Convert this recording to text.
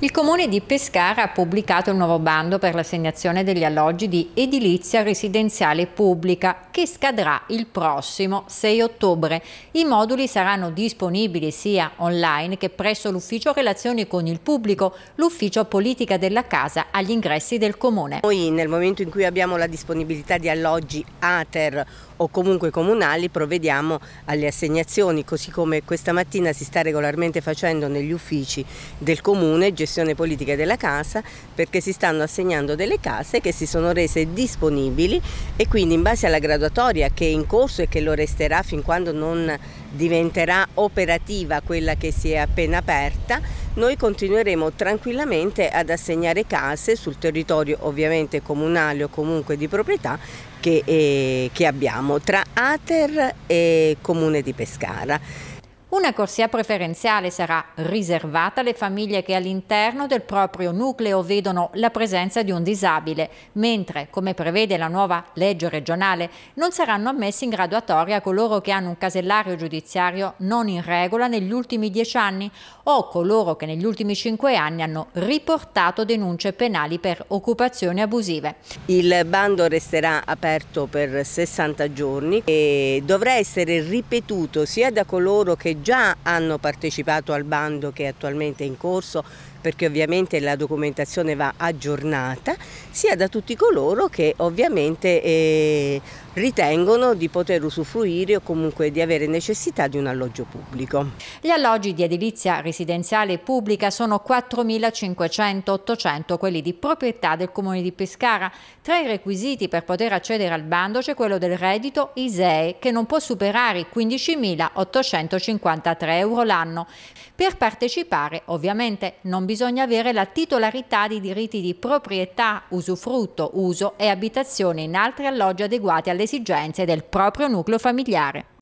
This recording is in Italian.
Il comune di Pescara ha pubblicato il nuovo bando per l'assegnazione degli alloggi di edilizia residenziale pubblica che scadrà il prossimo 6 ottobre. I moduli saranno disponibili sia online che presso l'ufficio relazioni con il pubblico, l'ufficio politica della casa agli ingressi del comune. Noi nel momento in cui abbiamo la disponibilità di alloggi ATER o comunque comunali provvediamo alle assegnazioni, così come questa mattina si sta regolarmente facendo negli uffici del comune, gestione politica della casa, perché si stanno assegnando delle case che si sono rese disponibili e quindi in base alla graduatoria che è in corso e che lo resterà fin quando non diventerà operativa quella che si è appena aperta, noi continueremo tranquillamente ad assegnare case sul territorio ovviamente comunale o comunque di proprietà che, eh, che abbiamo tra Ater e Comune di Pescara. Una corsia preferenziale sarà riservata alle famiglie che all'interno del proprio nucleo vedono la presenza di un disabile, mentre, come prevede la nuova legge regionale, non saranno ammessi in graduatoria coloro che hanno un casellario giudiziario non in regola negli ultimi dieci anni o coloro che negli ultimi cinque anni hanno riportato denunce penali per occupazioni abusive. Il bando resterà aperto per 60 giorni e dovrà essere ripetuto sia da coloro che già hanno partecipato al bando che è attualmente in corso perché ovviamente la documentazione va aggiornata, sia da tutti coloro che ovviamente eh, ritengono di poter usufruire o comunque di avere necessità di un alloggio pubblico. Gli alloggi di edilizia residenziale pubblica sono 4.500-800 quelli di proprietà del comune di Pescara. Tra i requisiti per poter accedere al bando c'è quello del reddito ISEE che non può superare i 15.850 53 euro l'anno. Per partecipare ovviamente non bisogna avere la titolarità di diritti di proprietà, usufrutto, uso e abitazione in altri alloggi adeguati alle esigenze del proprio nucleo familiare.